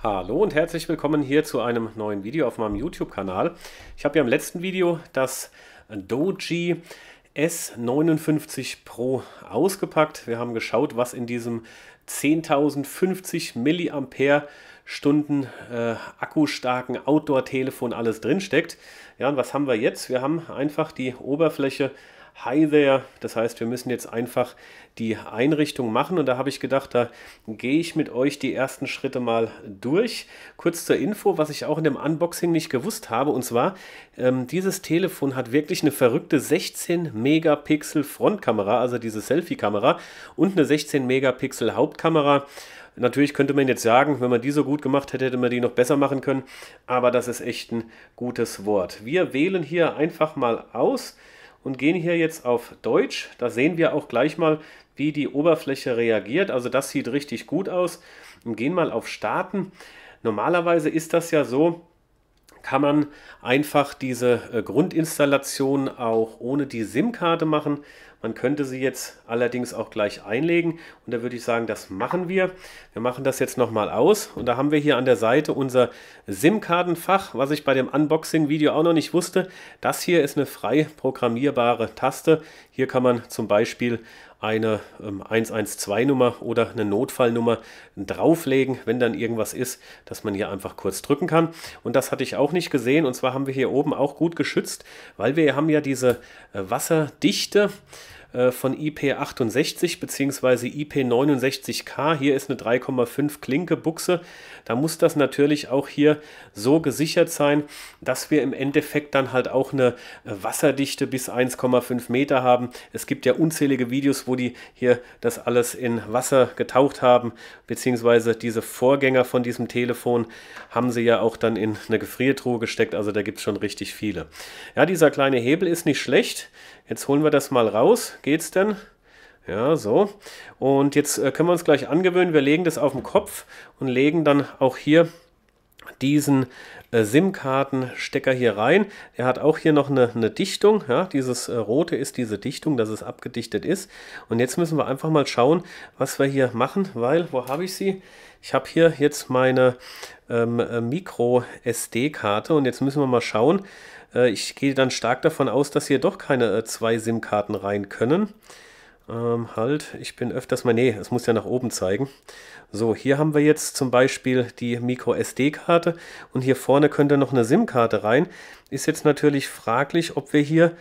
Hallo und herzlich willkommen hier zu einem neuen Video auf meinem YouTube-Kanal. Ich habe ja im letzten Video das Doji S59 Pro ausgepackt. Wir haben geschaut, was in diesem 10.050 Milliampere Stunden äh, akkustarken Outdoor-Telefon alles drinsteckt. Ja, und was haben wir jetzt? Wir haben einfach die Oberfläche Hi there. Das heißt, wir müssen jetzt einfach die Einrichtung machen und da habe ich gedacht, da gehe ich mit euch die ersten Schritte mal durch. Kurz zur Info, was ich auch in dem Unboxing nicht gewusst habe und zwar, ähm, dieses Telefon hat wirklich eine verrückte 16 Megapixel Frontkamera, also diese Selfie-Kamera und eine 16 Megapixel Hauptkamera. Natürlich könnte man jetzt sagen, wenn man die so gut gemacht hätte, hätte man die noch besser machen können, aber das ist echt ein gutes Wort. Wir wählen hier einfach mal aus und gehen hier jetzt auf Deutsch. Da sehen wir auch gleich mal, wie die Oberfläche reagiert. Also das sieht richtig gut aus. Und gehen mal auf Starten. Normalerweise ist das ja so, kann man einfach diese äh, Grundinstallation auch ohne die SIM-Karte machen. Man könnte sie jetzt allerdings auch gleich einlegen und da würde ich sagen, das machen wir. Wir machen das jetzt nochmal aus und da haben wir hier an der Seite unser SIM-Kartenfach, was ich bei dem Unboxing-Video auch noch nicht wusste. Das hier ist eine frei programmierbare Taste. Hier kann man zum Beispiel eine 112-Nummer ähm, oder eine Notfallnummer drauflegen, wenn dann irgendwas ist, dass man hier einfach kurz drücken kann. Und das hatte ich auch nicht gesehen. Und zwar haben wir hier oben auch gut geschützt, weil wir haben ja diese äh, Wasserdichte äh, von IP68 bzw. IP69K. Hier ist eine 3,5 Klinke Buchse. Da muss das natürlich auch hier so gesichert sein, dass wir im Endeffekt dann halt auch eine äh, Wasserdichte bis 1,5 Meter haben. Es gibt ja unzählige Videos, wo die hier das alles in Wasser getaucht haben, bzw. diese Vorgänger von diesem Telefon haben sie ja auch dann in eine Gefriertruhe gesteckt. Also da gibt es schon richtig viele. Ja, dieser kleine Hebel ist nicht schlecht. Jetzt holen wir das mal raus. Geht's denn? Ja, so. Und jetzt äh, können wir uns gleich angewöhnen. Wir legen das auf den Kopf und legen dann auch hier diesen äh, SIM-Kartenstecker hier rein. Er hat auch hier noch eine, eine Dichtung. Ja, dieses äh, rote ist diese Dichtung, dass es abgedichtet ist. Und jetzt müssen wir einfach mal schauen, was wir hier machen, weil, wo habe ich sie? Ich habe hier jetzt meine ähm, äh, Micro-SD-Karte und jetzt müssen wir mal schauen, äh, ich gehe dann stark davon aus, dass hier doch keine äh, zwei SIM-Karten rein können. Ähm, halt, ich bin öfters mal, nee, es muss ja nach oben zeigen. So, hier haben wir jetzt zum Beispiel die Micro SD-Karte und hier vorne könnte noch eine SIM-Karte rein. Ist jetzt natürlich fraglich, ob wir hier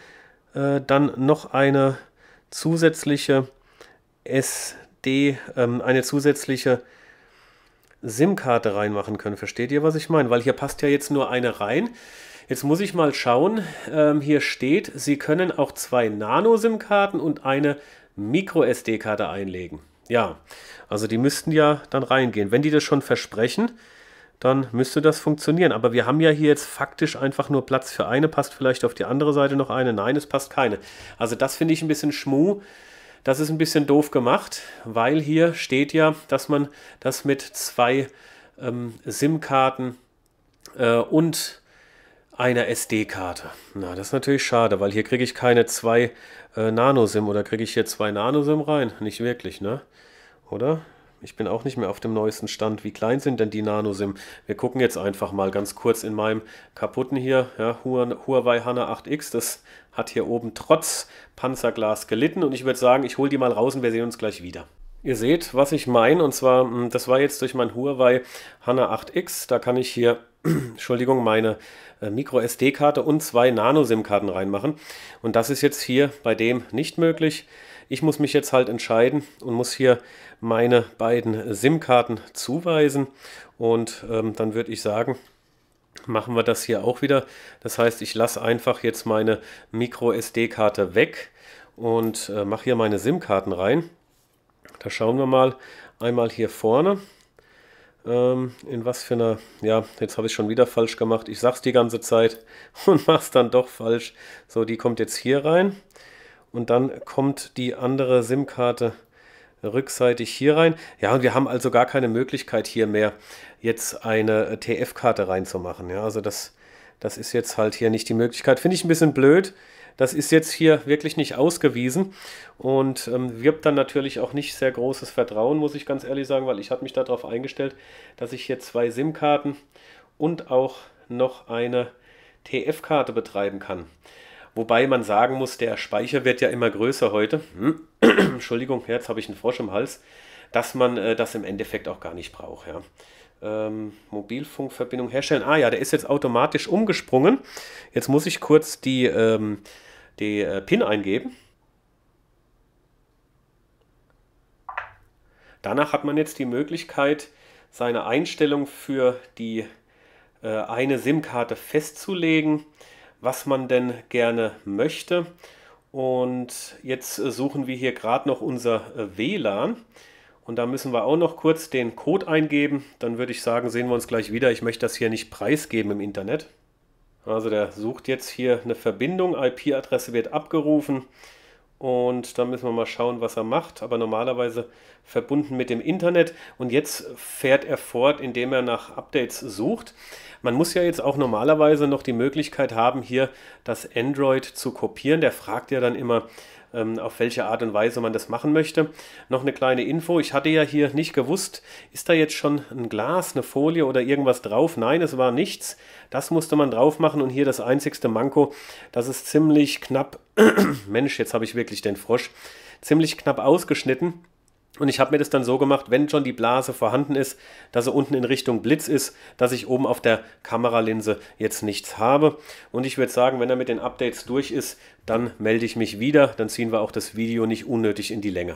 äh, dann noch eine zusätzliche SD, ähm, eine zusätzliche SIM-Karte reinmachen können. Versteht ihr, was ich meine? Weil hier passt ja jetzt nur eine rein. Jetzt muss ich mal schauen. Ähm, hier steht, Sie können auch zwei Nano-SIM-Karten und eine Micro-SD-Karte einlegen. Ja, also die müssten ja dann reingehen. Wenn die das schon versprechen, dann müsste das funktionieren. Aber wir haben ja hier jetzt faktisch einfach nur Platz für eine. Passt vielleicht auf die andere Seite noch eine? Nein, es passt keine. Also das finde ich ein bisschen schmuh. Das ist ein bisschen doof gemacht, weil hier steht ja, dass man das mit zwei ähm, SIM-Karten äh, und einer SD-Karte. Na, das ist natürlich schade, weil hier kriege ich keine zwei äh, Nano-SIM oder kriege ich hier zwei Nano-SIM rein? Nicht wirklich, ne? Oder? Ich bin auch nicht mehr auf dem neuesten Stand. Wie klein sind denn die Nano-SIM? Wir gucken jetzt einfach mal ganz kurz in meinem kaputten hier, ja, Huawei Hana 8X. Das hat hier oben trotz Panzerglas gelitten und ich würde sagen, ich hole die mal raus und wir sehen uns gleich wieder. Ihr seht, was ich meine und zwar, hm, das war jetzt durch mein Huawei Hana 8X. Da kann ich hier Entschuldigung, meine äh, Micro-SD-Karte und zwei Nano-SIM-Karten reinmachen. Und das ist jetzt hier bei dem nicht möglich. Ich muss mich jetzt halt entscheiden und muss hier meine beiden SIM-Karten zuweisen. Und ähm, dann würde ich sagen, machen wir das hier auch wieder. Das heißt, ich lasse einfach jetzt meine Micro-SD-Karte weg und äh, mache hier meine SIM-Karten rein. Da schauen wir mal einmal hier vorne. Ähm, in was für einer, ja, jetzt habe ich schon wieder falsch gemacht. Ich sag's die ganze Zeit und mach's dann doch falsch. So, die kommt jetzt hier rein und dann kommt die andere SIM-Karte rückseitig hier rein. Ja, und wir haben also gar keine Möglichkeit hier mehr, jetzt eine äh, TF-Karte reinzumachen. Ja, also das, das ist jetzt halt hier nicht die Möglichkeit. Finde ich ein bisschen blöd. Das ist jetzt hier wirklich nicht ausgewiesen und ähm, wirbt dann natürlich auch nicht sehr großes Vertrauen, muss ich ganz ehrlich sagen, weil ich habe mich darauf eingestellt, dass ich hier zwei SIM-Karten und auch noch eine TF-Karte betreiben kann. Wobei man sagen muss, der Speicher wird ja immer größer heute. Hm. Entschuldigung, jetzt habe ich einen Frosch im Hals, dass man äh, das im Endeffekt auch gar nicht braucht. Ja. Ähm, Mobilfunkverbindung herstellen. Ah ja, der ist jetzt automatisch umgesprungen. Jetzt muss ich kurz die ähm, die äh, PIN eingeben. Danach hat man jetzt die Möglichkeit, seine Einstellung für die äh, eine SIM-Karte festzulegen, was man denn gerne möchte. Und jetzt äh, suchen wir hier gerade noch unser äh, WLAN. Und da müssen wir auch noch kurz den Code eingeben. Dann würde ich sagen, sehen wir uns gleich wieder. Ich möchte das hier nicht preisgeben im Internet. Also der sucht jetzt hier eine Verbindung, IP-Adresse wird abgerufen und dann müssen wir mal schauen, was er macht. Aber normalerweise verbunden mit dem Internet und jetzt fährt er fort, indem er nach Updates sucht. Man muss ja jetzt auch normalerweise noch die Möglichkeit haben, hier das Android zu kopieren. Der fragt ja dann immer, ähm, auf welche Art und Weise man das machen möchte. Noch eine kleine Info, ich hatte ja hier nicht gewusst, ist da jetzt schon ein Glas, eine Folie oder irgendwas drauf? Nein, es war nichts. Das musste man drauf machen und hier das einzigste Manko, das ist ziemlich knapp, Mensch, jetzt habe ich wirklich den Frosch, ziemlich knapp ausgeschnitten. Und ich habe mir das dann so gemacht, wenn schon die Blase vorhanden ist, dass er unten in Richtung Blitz ist, dass ich oben auf der Kameralinse jetzt nichts habe. Und ich würde sagen, wenn er mit den Updates durch ist, dann melde ich mich wieder. Dann ziehen wir auch das Video nicht unnötig in die Länge.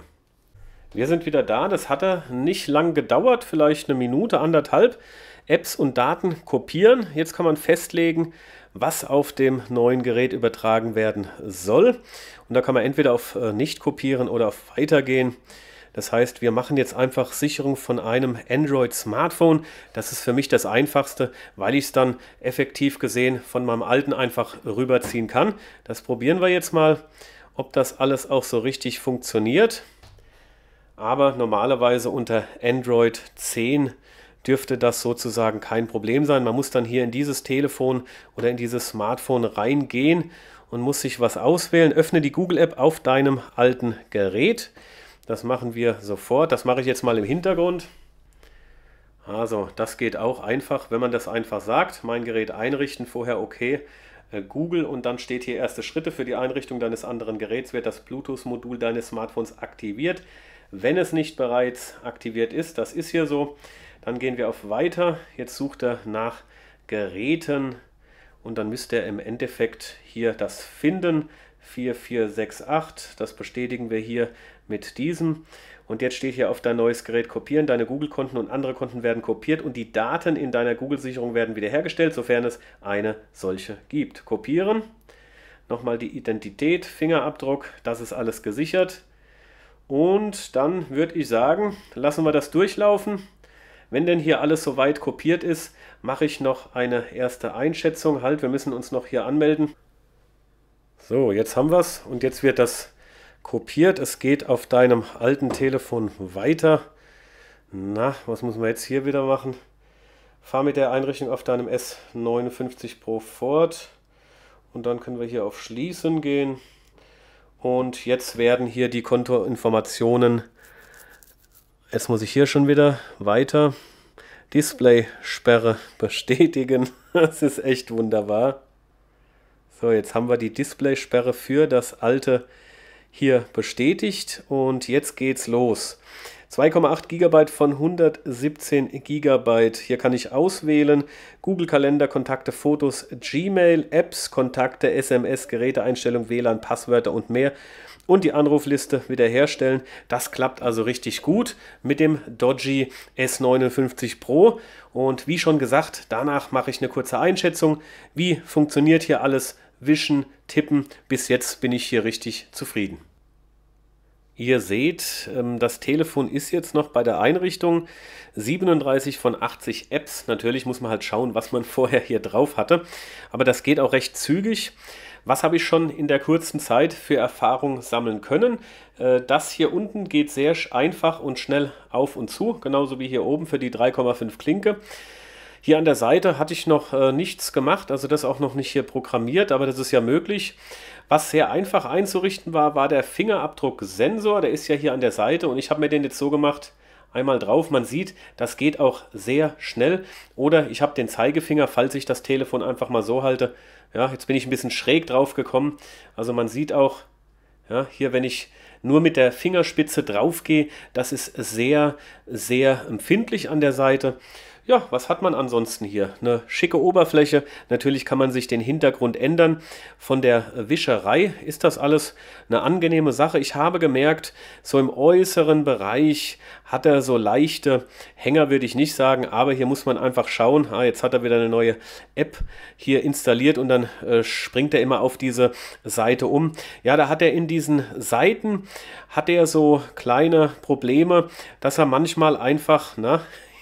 Wir sind wieder da. Das hatte nicht lang gedauert, vielleicht eine Minute, anderthalb. Apps und Daten kopieren. Jetzt kann man festlegen, was auf dem neuen Gerät übertragen werden soll. Und da kann man entweder auf äh, Nicht kopieren oder auf Weitergehen. gehen. Das heißt, wir machen jetzt einfach Sicherung von einem Android-Smartphone. Das ist für mich das Einfachste, weil ich es dann effektiv gesehen von meinem alten einfach rüberziehen kann. Das probieren wir jetzt mal, ob das alles auch so richtig funktioniert. Aber normalerweise unter Android 10 dürfte das sozusagen kein Problem sein. Man muss dann hier in dieses Telefon oder in dieses Smartphone reingehen und muss sich was auswählen. Öffne die Google-App auf deinem alten Gerät. Das machen wir sofort. Das mache ich jetzt mal im Hintergrund. Also, das geht auch einfach, wenn man das einfach sagt. Mein Gerät einrichten, vorher okay. Äh, Google und dann steht hier erste Schritte für die Einrichtung deines anderen Geräts wird das Bluetooth-Modul deines Smartphones aktiviert. Wenn es nicht bereits aktiviert ist, das ist hier so, dann gehen wir auf Weiter. Jetzt sucht er nach Geräten und dann müsste er im Endeffekt hier das finden. 4468. Das bestätigen wir hier mit diesem. Und jetzt steht hier auf dein neues Gerät kopieren. Deine Google-Konten und andere Konten werden kopiert und die Daten in deiner Google-Sicherung werden wiederhergestellt, sofern es eine solche gibt. Kopieren. Nochmal die Identität, Fingerabdruck, das ist alles gesichert. Und dann würde ich sagen, lassen wir das durchlaufen. Wenn denn hier alles soweit kopiert ist, mache ich noch eine erste Einschätzung. Halt, wir müssen uns noch hier anmelden. So, jetzt haben wir es und jetzt wird das kopiert. Es geht auf deinem alten Telefon weiter. Na, was muss man jetzt hier wieder machen? Fahr mit der Einrichtung auf deinem S59 Pro fort. Und dann können wir hier auf Schließen gehen. Und jetzt werden hier die Kontoinformationen. Jetzt muss ich hier schon wieder weiter. Display-Sperre bestätigen. Das ist echt wunderbar. So, jetzt haben wir die Display-Sperre für das alte hier bestätigt und jetzt geht's los. 2,8 GB von 117 GB. Hier kann ich auswählen Google Kalender, Kontakte, Fotos, Gmail, Apps, Kontakte, SMS, Geräteeinstellung, WLAN, Passwörter und mehr. Und die Anrufliste wiederherstellen. Das klappt also richtig gut mit dem Dodgy S59 Pro. Und wie schon gesagt, danach mache ich eine kurze Einschätzung. Wie funktioniert hier alles? wischen, tippen. Bis jetzt bin ich hier richtig zufrieden. Ihr seht, ähm, das Telefon ist jetzt noch bei der Einrichtung 37 von 80 Apps. Natürlich muss man halt schauen, was man vorher hier drauf hatte, aber das geht auch recht zügig. Was habe ich schon in der kurzen Zeit für Erfahrung sammeln können? Äh, das hier unten geht sehr einfach und schnell auf und zu, genauso wie hier oben für die 3,5 Klinke. Hier an der Seite hatte ich noch äh, nichts gemacht, also das auch noch nicht hier programmiert, aber das ist ja möglich. Was sehr einfach einzurichten war, war der Fingerabdrucksensor. Der ist ja hier an der Seite und ich habe mir den jetzt so gemacht, einmal drauf. Man sieht, das geht auch sehr schnell. Oder ich habe den Zeigefinger, falls ich das Telefon einfach mal so halte. Ja, jetzt bin ich ein bisschen schräg drauf gekommen. Also man sieht auch, ja, hier, wenn ich nur mit der Fingerspitze drauf gehe, das ist sehr, sehr empfindlich an der Seite ja, was hat man ansonsten hier? Eine schicke Oberfläche. Natürlich kann man sich den Hintergrund ändern. Von der Wischerei ist das alles eine angenehme Sache. Ich habe gemerkt, so im äußeren Bereich hat er so leichte Hänger, würde ich nicht sagen, aber hier muss man einfach schauen. Ah, jetzt hat er wieder eine neue App hier installiert und dann äh, springt er immer auf diese Seite um. Ja, da hat er in diesen Seiten hat er so kleine Probleme, dass er manchmal einfach, na,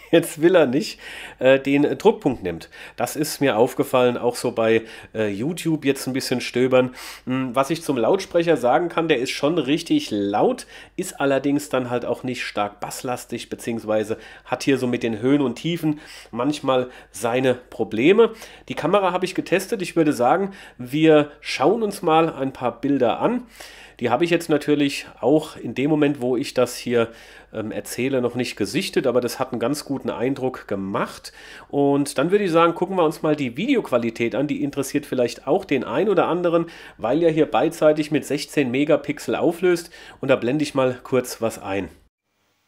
jetzt will er nicht, äh, den äh, Druckpunkt nimmt. Das ist mir aufgefallen, auch so bei äh, YouTube jetzt ein bisschen stöbern. Hm, was ich zum Lautsprecher sagen kann, der ist schon richtig laut, ist allerdings dann halt auch nicht stark basslastig, beziehungsweise hat hier so mit den Höhen und Tiefen manchmal seine Probleme. Die Kamera habe ich getestet. Ich würde sagen, wir schauen uns mal ein paar Bilder an. Die habe ich jetzt natürlich auch in dem Moment, wo ich das hier ähm, erzähle, noch nicht gesichtet, aber das hat einen ganz guten Eindruck gemacht. Und dann würde ich sagen, gucken wir uns mal die Videoqualität an. Die interessiert vielleicht auch den einen oder anderen, weil ja hier beidseitig mit 16 Megapixel auflöst. Und da blende ich mal kurz was ein.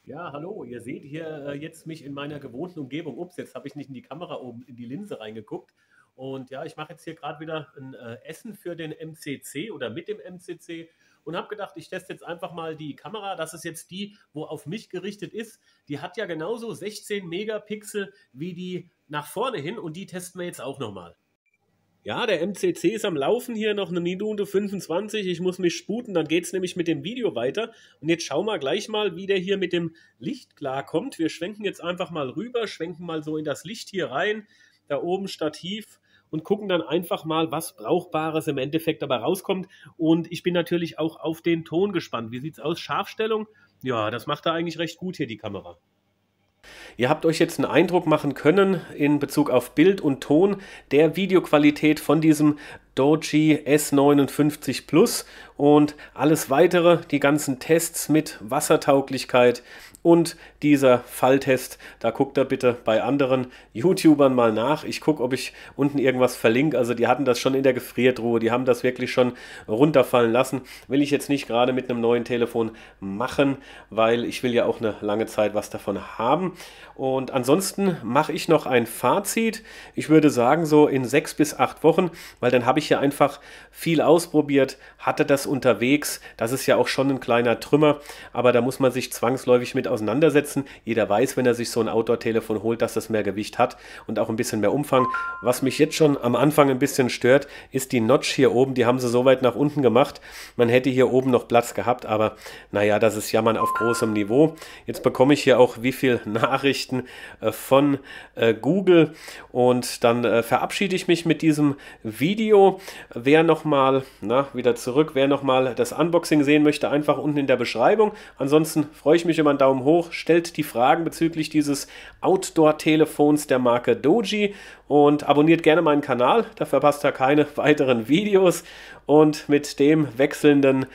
Ja, hallo, ihr seht hier äh, jetzt mich in meiner gewohnten Umgebung. Ups, jetzt habe ich nicht in die Kamera oben, in die Linse reingeguckt. Und ja, ich mache jetzt hier gerade wieder ein äh, Essen für den MCC oder mit dem MCC und habe gedacht, ich teste jetzt einfach mal die Kamera. Das ist jetzt die, wo auf mich gerichtet ist. Die hat ja genauso 16 Megapixel wie die nach vorne hin und die testen wir jetzt auch nochmal. Ja, der MCC ist am Laufen hier noch eine Minute 25. Ich muss mich sputen, dann geht es nämlich mit dem Video weiter. Und jetzt schauen wir gleich mal, wie der hier mit dem Licht klarkommt. Wir schwenken jetzt einfach mal rüber, schwenken mal so in das Licht hier rein. Da oben Stativ, und gucken dann einfach mal, was Brauchbares im Endeffekt dabei rauskommt. Und ich bin natürlich auch auf den Ton gespannt. Wie sieht es aus? Scharfstellung? Ja, das macht er eigentlich recht gut hier, die Kamera. Ihr habt euch jetzt einen Eindruck machen können in Bezug auf Bild und Ton der Videoqualität von diesem Doji S59 Plus und alles weitere, die ganzen Tests mit Wassertauglichkeit und dieser Falltest, da guckt da bitte bei anderen YouTubern mal nach. Ich gucke, ob ich unten irgendwas verlinke. Also die hatten das schon in der Gefriertruhe, die haben das wirklich schon runterfallen lassen. Will ich jetzt nicht gerade mit einem neuen Telefon machen, weil ich will ja auch eine lange Zeit was davon haben. Und ansonsten mache ich noch ein Fazit. Ich würde sagen so in sechs bis acht Wochen, weil dann habe ich ja einfach viel ausprobiert, hatte das unterwegs. Das ist ja auch schon ein kleiner Trümmer, aber da muss man sich zwangsläufig mit auseinandersetzen. Jeder weiß, wenn er sich so ein Outdoor-Telefon holt, dass das mehr Gewicht hat und auch ein bisschen mehr Umfang. Was mich jetzt schon am Anfang ein bisschen stört, ist die Notch hier oben. Die haben sie so weit nach unten gemacht. Man hätte hier oben noch Platz gehabt, aber naja, das ist Jammern auf großem Niveau. Jetzt bekomme ich hier auch wie viel Nachrichten äh, von äh, Google und dann äh, verabschiede ich mich mit diesem Video. Wer nochmal, na, wieder zurück, wer noch nochmal das Unboxing sehen möchte, einfach unten in der Beschreibung. Ansonsten freue ich mich über einen Daumen hoch. Stellt die Fragen bezüglich dieses Outdoor-Telefons der Marke Doji und abonniert gerne meinen Kanal. Da verpasst ihr keine weiteren Videos. Und mit dem wechselnden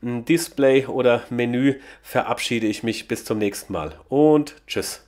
hm, Display oder Menü verabschiede ich mich bis zum nächsten Mal und tschüss.